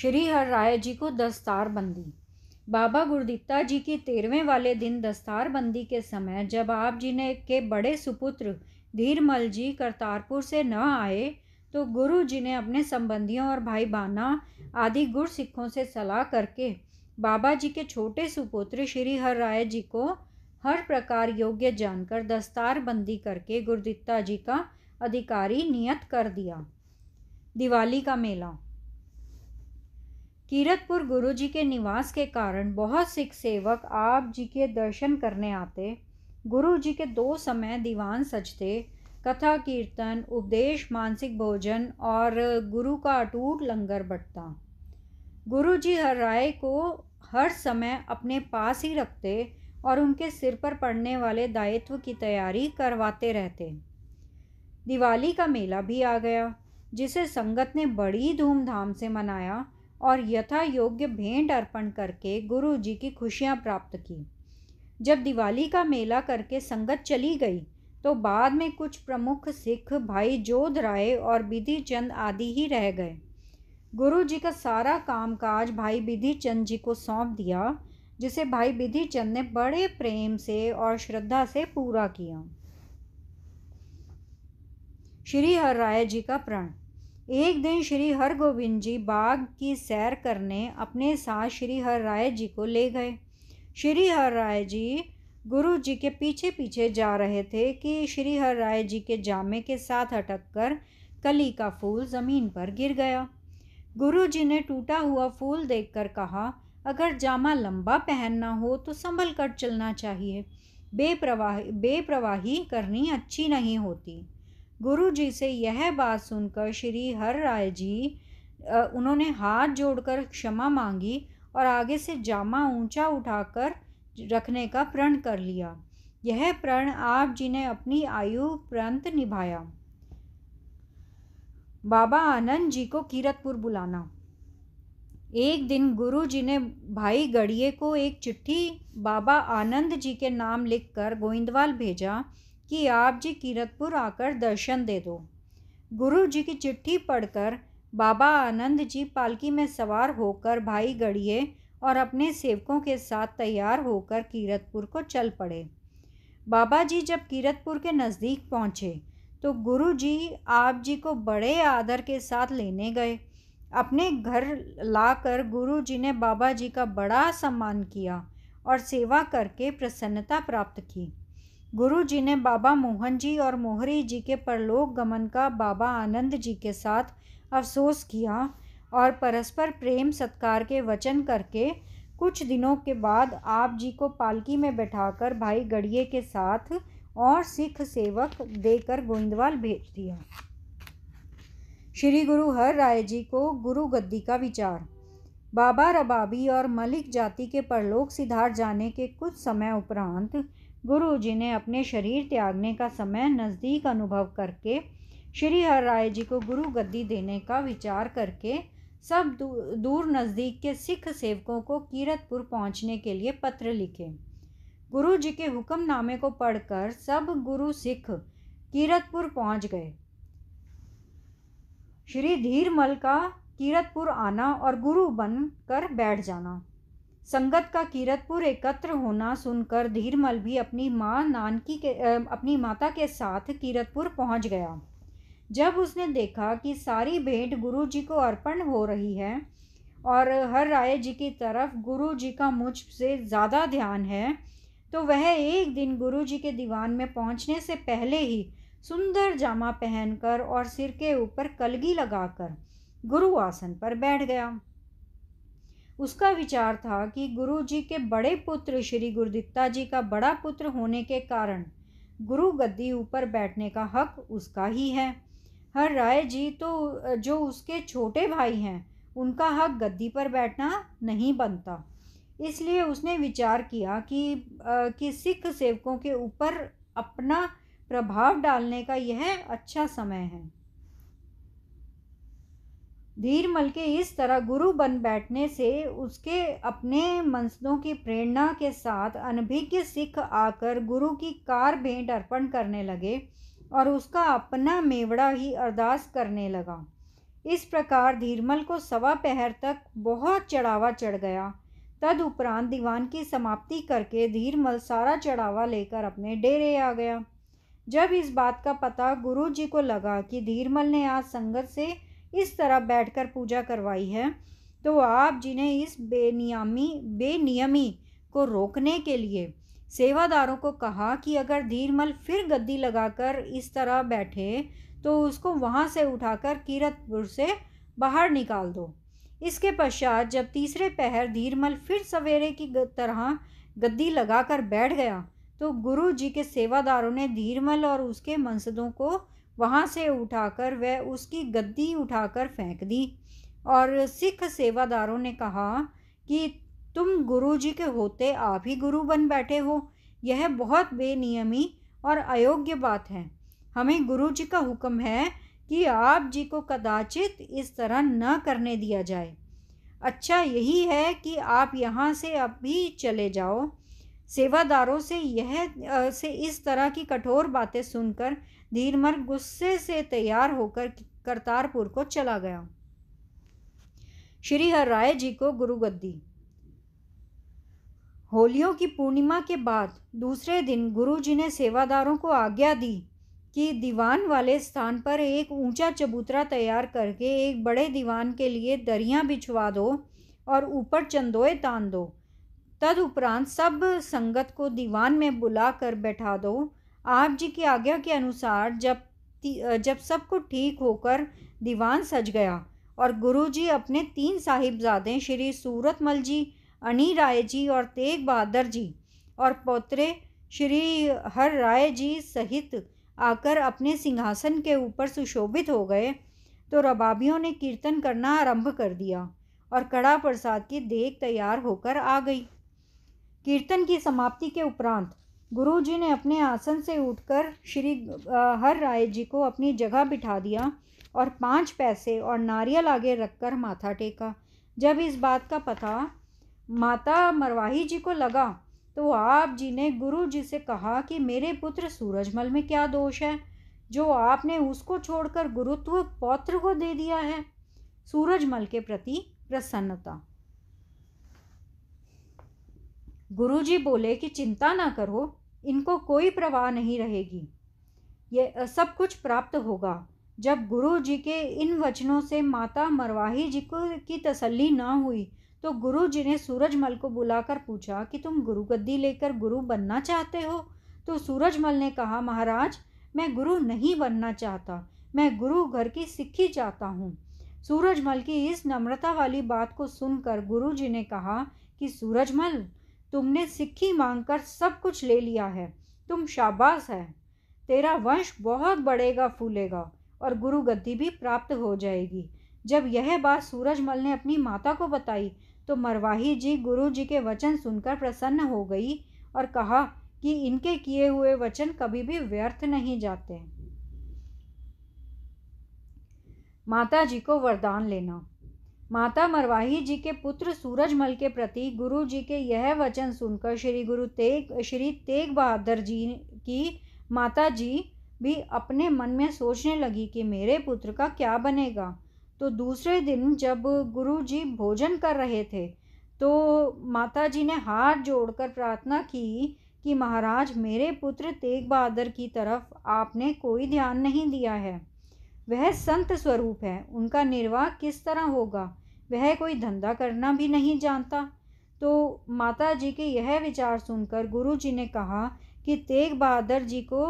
श्री हर राय जी को दस्तार बंदी बाबा गुरदित्ता जी की तेरहवें वाले दिन दस्तार बंदी के समय जब आप जी ने के बड़े सुपुत्र धीरमल जी करतारपुर से न आए तो गुरु जी ने अपने संबंधियों और भाई बाना आदि गुर सिखों से सलाह करके बाबा जी के छोटे सुपुत्र श्री हर राय जी को हर प्रकार योग्य जानकर दस्तार बंदी करके गुरदित्ता जी का अधिकारी नियत कर दिया दिवाली का मेला कीरतपुर गुरु जी के निवास के कारण बहुत सिख सेवक आप जी के दर्शन करने आते गुरु जी के दो समय दीवान सजते कथा कीर्तन उपदेश मानसिक भोजन और गुरु का अटूट लंगर बटता गुरु जी हर राय को हर समय अपने पास ही रखते और उनके सिर पर पड़ने वाले दायित्व की तैयारी करवाते रहते दिवाली का मेला भी आ गया जिसे संगत ने बड़ी धूमधाम से मनाया और यथा योग्य भेंट अर्पण करके गुरु जी की खुशियाँ प्राप्त की जब दिवाली का मेला करके संगत चली गई तो बाद में कुछ प्रमुख सिख भाई जोध राय और बिधि चंद आदि ही रह गए गुरु जी का सारा कामकाज भाई विधि चंद जी को सौंप दिया जिसे भाई विधि चंद ने बड़े प्रेम से और श्रद्धा से पूरा किया श्री हर राय जी का प्रण एक दिन श्री हरगोविंद जी बाग की सैर करने अपने साथ श्री हर राय जी को ले गए श्री हर राय जी गुरु जी के पीछे पीछे जा रहे थे कि श्री हर राय जी के जामे के साथ अटक कर कली का फूल ज़मीन पर गिर गया गुरु जी ने टूटा हुआ फूल देखकर कहा अगर जामा लंबा पहनना हो तो संभल कर चलना चाहिए बेप्रवाही बेप्रवाही करनी अच्छी नहीं होती गुरु जी से यह बात सुनकर श्री हर राय जी उन्होंने हाथ जोड़कर क्षमा मांगी और आगे से जामा ऊंचा उठाकर रखने का प्रण कर लिया यह प्रण आप जी ने अपनी आयु पर्यंत निभाया बाबा आनंद जी को कीरतपुर बुलाना एक दिन गुरु जी ने भाई गड़िए को एक चिट्ठी बाबा आनंद जी के नाम लिखकर गोइंदवाल भेजा कि आप जी कीरतपुर आकर दर्शन दे दो गुरु जी की चिट्ठी पढ़कर बाबा आनंद जी पालकी में सवार होकर भाई गढ़िए और अपने सेवकों के साथ तैयार होकर कीरतपुर को चल पड़े बाबा जी जब कीरतपुर के नज़दीक पहुँचे तो गुरु जी आप जी को बड़े आदर के साथ लेने गए अपने घर लाकर गुरु जी ने बाबा जी का बड़ा सम्मान किया और सेवा करके प्रसन्नता प्राप्त की गुरु जी ने बाबा मोहन जी और मोहरी जी के परलोक गमन का बाबा आनंद जी के साथ अफसोस किया और परस्पर प्रेम सत्कार के वचन करके कुछ दिनों के बाद आप जी को पालकी में बैठाकर भाई गड़िए के साथ और सिख सेवक देकर गोइंदवाल भेज दिया श्री गुरु हर राय जी को गुरु गद्दी का विचार बाबा रबाबी और मलिक जाति के परलोक सिधार जाने के कुछ समय उपरांत गुरु जी ने अपने शरीर त्यागने का समय नज़दीक अनुभव करके श्री हर राय जी को गुरु गद्दी देने का विचार करके सब दूर नज़दीक के सिख सेवकों को कीरतपुर पहुंचने के लिए पत्र लिखे गुरु जी के हुक्मनामे को पढ़कर सब गुरु सिख कीरतपुर पहुंच गए श्री धीरमल का कीरतपुर आना और गुरु बन कर बैठ जाना संगत का कीरतपुर एकत्र होना सुनकर धीरमल भी अपनी माँ नानकी के अपनी माता के साथ कीरतपुर पहुँच गया जब उसने देखा कि सारी भेंट गुरु जी को अर्पण हो रही है और हर राय जी की तरफ गुरु जी का मुझ से ज़्यादा ध्यान है तो वह एक दिन गुरु जी के दीवान में पहुँचने से पहले ही सुंदर जामा पहनकर और सिर के ऊपर कलगी लगाकर गुरु आसन पर बैठ गया उसका विचार था कि गुरु जी के बड़े पुत्र श्री गुरुदित्ता जी का बड़ा पुत्र होने के कारण गुरु गद्दी ऊपर बैठने का हक उसका ही है हर राय जी तो जो उसके छोटे भाई हैं उनका हक गद्दी पर बैठना नहीं बनता इसलिए उसने विचार किया कि आ, कि सिख सेवकों के ऊपर अपना प्रभाव डालने का यह अच्छा समय है धीरमल के इस तरह गुरु बन बैठने से उसके अपने मंसलों की प्रेरणा के साथ अनभिज्ञ सिख आकर गुरु की कार भेंट अर्पण करने लगे और उसका अपना मेवड़ा ही अरदास करने लगा इस प्रकार धीरमल को सवा पहर तक बहुत चढ़ावा चढ़ गया तदुपरांत दीवान की समाप्ति करके धीरमल सारा चढ़ावा लेकर अपने डेरे आ गया जब इस बात का पता गुरु जी को लगा कि धीरमल ने आज संगत से इस तरह बैठकर पूजा करवाई है तो आप जिन्हें इस बेनियामी बेनियमी को रोकने के लिए सेवादारों को कहा कि अगर धीरमल फिर गद्दी लगाकर इस तरह बैठे तो उसको वहाँ से उठाकर कीरतपुर से बाहर निकाल दो इसके पश्चात जब तीसरे पहर धीरमल फिर सवेरे की तरह गद्दी लगाकर बैठ गया तो गुरु जी के सेवादारों ने धीरमल और उसके मनसदों को वहाँ से उठाकर वह उसकी गद्दी उठाकर फेंक दी और सिख सेवादारों ने कहा कि तुम गुरु जी के होते आप ही गुरु बन बैठे हो यह बहुत बेनियमी और अयोग्य बात है हमें गुरु जी का हुक्म है कि आप जी को कदाचित इस तरह न करने दिया जाए अच्छा यही है कि आप यहाँ से अभी चले जाओ सेवादारों से यह से इस तरह की कठोर बातें सुनकर धीरमर्ग गुस्से से तैयार होकर करतारपुर को चला गया श्री हर राय जी को गुरुगद्दी होलियों की पूर्णिमा के बाद दूसरे दिन गुरु जी ने सेवादारों को आज्ञा दी कि दीवान वाले स्थान पर एक ऊंचा चबूतरा तैयार करके एक बड़े दीवान के लिए दरिया बिछवा दो और ऊपर चंदोए तान दो तदुपरांत सब संगत को दीवान में बुला कर बैठा दो आप जी की आज्ञा के अनुसार जब जब सब कुछ ठीक होकर दीवान सज गया और गुरु जी अपने तीन साहिबजादे श्री सूरतमल जी अनी राय जी और तेग बहादुर जी और पोत्रे श्री हर राय जी सहित आकर अपने सिंहासन के ऊपर सुशोभित हो गए तो रबाबियों ने कीर्तन करना आरंभ कर दिया और कड़ा प्रसाद की देख तैयार होकर आ गई कीर्तन की समाप्ति के उपरांत गुरु जी ने अपने आसन से उठकर श्री हर राय जी को अपनी जगह बिठा दिया और पाँच पैसे और नारियल आगे रखकर माथा टेका जब इस बात का पता माता मरवाही जी को लगा तो आप जी ने गुरु जी से कहा कि मेरे पुत्र सूरजमल में क्या दोष है जो आपने उसको छोड़कर गुरुत्व पौत्र को दे दिया है सूरजमल के प्रति प्रसन्नता गुरुजी बोले कि चिंता ना करो इनको कोई प्रवाह नहीं रहेगी ये सब कुछ प्राप्त होगा जब गुरु जी के इन वचनों से माता मरवाही जी को की तसल्ली ना हुई तो गुरु जी ने सूरजमल को बुलाकर पूछा कि तुम गुरु गद्दी लेकर गुरु बनना चाहते हो तो सूरजमल ने कहा महाराज मैं गुरु नहीं बनना चाहता मैं गुरु घर की सिक्खी चाहता हूँ सूरजमल की इस नम्रता वाली बात को सुनकर गुरु जी ने कहा कि सूरजमल तुमने सिक्खी मांगकर सब कुछ ले लिया है तुम शाबाश है तेरा वंश बहुत बढ़ेगा फूलेगा और गुरु गद्दी भी प्राप्त हो जाएगी जब यह बात सूरजमल ने अपनी माता को बताई तो मरवाही जी गुरु जी के वचन सुनकर प्रसन्न हो गई और कहा कि इनके किए हुए वचन कभी भी व्यर्थ नहीं जाते माता जी को वरदान लेना माता मरवाही जी के पुत्र सूरजमल के प्रति गुरु जी के यह वचन सुनकर श्री गुरु तेग श्री तेग बहादुर जी की माता जी भी अपने मन में सोचने लगी कि मेरे पुत्र का क्या बनेगा तो दूसरे दिन जब गुरु जी भोजन कर रहे थे तो माता जी ने हाथ जोड़कर प्रार्थना की कि महाराज मेरे पुत्र तेग बहादुर की तरफ आपने कोई ध्यान नहीं दिया है वह संत स्वरूप है उनका निर्वाह किस तरह होगा वह कोई धंधा करना भी नहीं जानता तो माता जी के यह विचार सुनकर गुरु जी ने कहा कि तेग बहादुर जी को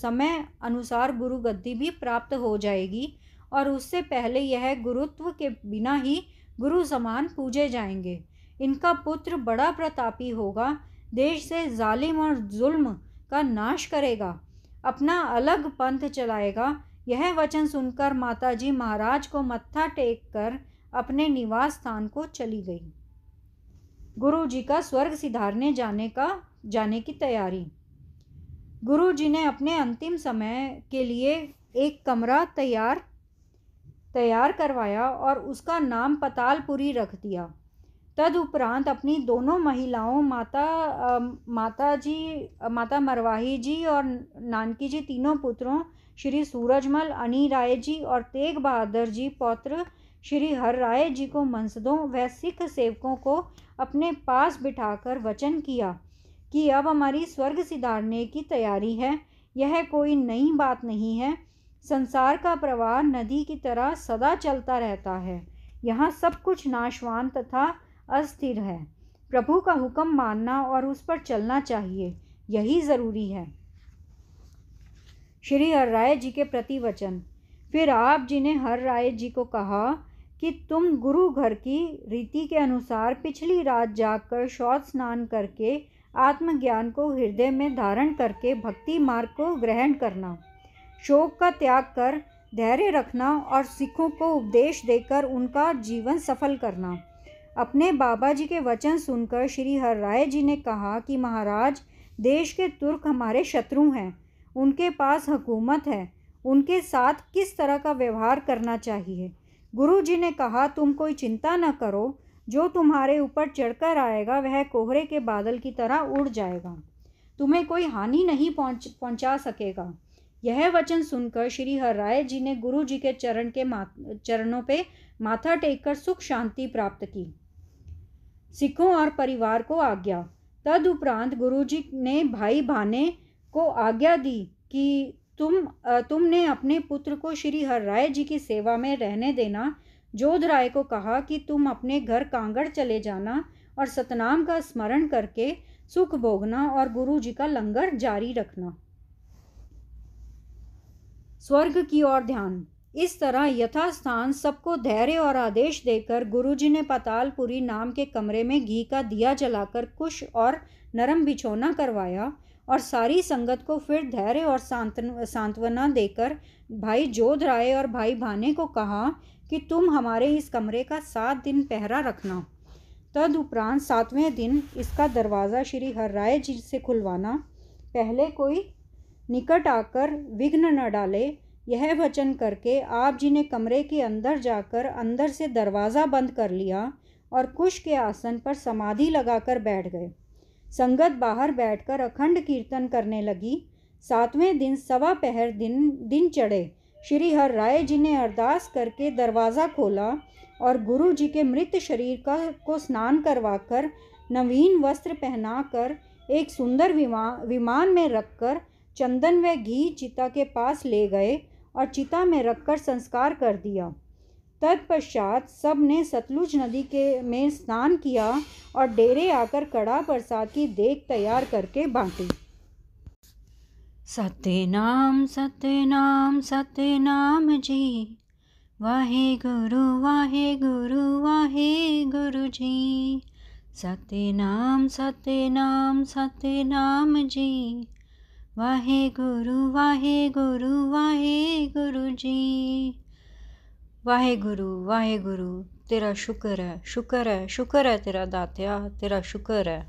समय अनुसार गुरु गद्दी भी प्राप्त हो जाएगी और उससे पहले यह गुरुत्व के बिना ही गुरु समान पूजे जाएंगे इनका पुत्र बड़ा प्रतापी होगा देश से जालिम और जुल्म का नाश करेगा अपना अलग पंथ चलाएगा यह वचन सुनकर माताजी महाराज को मत्था टेक कर अपने निवास स्थान को चली गई गुरु जी का स्वर्ग सिधारने जाने का जाने की तैयारी गुरु जी ने अपने अंतिम समय के लिए एक कमरा तैयार तैयार करवाया और उसका नाम पतालपुरी रख दिया तदुपरांत अपनी दोनों महिलाओं माता आ, माता जी माता मरवाही जी और नानकी जी तीनों पुत्रों श्री सूरजमल अनी राय जी और तेग बहादुर जी पौत्र श्री हर राय जी को मनसदों व सिख सेवकों को अपने पास बिठाकर वचन किया कि अब हमारी स्वर्ग सिधारने की तैयारी है यह कोई नई बात नहीं है संसार का प्रवाह नदी की तरह सदा चलता रहता है यहाँ सब कुछ नाशवान तथा अस्थिर है प्रभु का हुक्म मानना और उस पर चलना चाहिए यही ज़रूरी है श्री हर राय जी के प्रति वचन फिर आप जी ने हर राय जी को कहा कि तुम गुरु घर की रीति के अनुसार पिछली रात जाकर शौच स्नान करके आत्मज्ञान को हृदय में धारण करके भक्ति मार्ग को ग्रहण करना शोक का त्याग कर धैर्य रखना और सिखों को उपदेश देकर उनका जीवन सफल करना अपने बाबा जी के वचन सुनकर श्री हर राय जी ने कहा कि महाराज देश के तुर्क हमारे शत्रु हैं उनके पास हुकूमत है उनके साथ किस तरह का व्यवहार करना चाहिए गुरु जी ने कहा तुम कोई चिंता न करो जो तुम्हारे ऊपर चढ़कर आएगा वह कोहरे के बादल की तरह उड़ जाएगा तुम्हें कोई हानि नहीं पहुंच पहुंचा सकेगा यह वचन सुनकर श्री हर राय जी ने गुरु जी के चरण के मा चरणों पे माथा टेककर सुख शांति प्राप्त की सिखों और परिवार को आज्ञा तदुपरांत गुरु जी ने भाई भाने को आज्ञा दी कि तुम तुमने अपने पुत्र को श्री हर राय जी की सेवा में रहने देना राय को कहा कि तुम अपने घर कांगड़ चले जाना और सतनाम का स्मरण करके सुख भोगना और गुरु जी का लंगर जारी रखना स्वर्ग की ओर ध्यान इस तरह यथास्थान सबको धैर्य और आदेश देकर गुरुजी ने पतालपुरी नाम के कमरे में घी का दिया जलाकर कुश और नरम बिछोना करवाया और सारी संगत को फिर धैर्य और सांत्वना देकर भाई जोध राय और भाई भाने को कहा कि तुम हमारे इस कमरे का सात दिन पहरा रखना तदुपरांत सातवें दिन इसका दरवाज़ा श्री हर राय जी से खुलवाना पहले कोई निकट आकर विघ्न न डाले यह वचन करके आप जी ने कमरे के अंदर जाकर अंदर से दरवाज़ा बंद कर लिया और कुश के आसन पर समाधि लगाकर बैठ गए संगत बाहर बैठकर अखंड कीर्तन करने लगी सातवें दिन सवा पहर दिन दिन चढ़े श्री हर राय जी ने अरदास करके दरवाज़ा खोला और गुरु जी के मृत शरीर का को स्नान करवाकर नवीन वस्त्र पहनाकर एक सुंदर विमान विमान में रखकर चंदन व घी चिता के पास ले गए और चिता में रखकर संस्कार कर दिया तत्पश्चात सब ने सतलुज नदी के में स्नान किया और डेरे आकर कड़ा प्रसाद की देख तैयार करके बांटी सत्य नाम नाम सत्य नाम जी वाहे गुरु वाहे गुरु वाहे गुरु जी सत्य नाम नाम सत्य नाम जी वाहे गुरु वाहे गुरु वाहे गुरु जी वाहेगुरु वाहेगुरु तेरा शुक्र है शुक्र है शुक्र है तेरा दात्या तेरा शुक्र है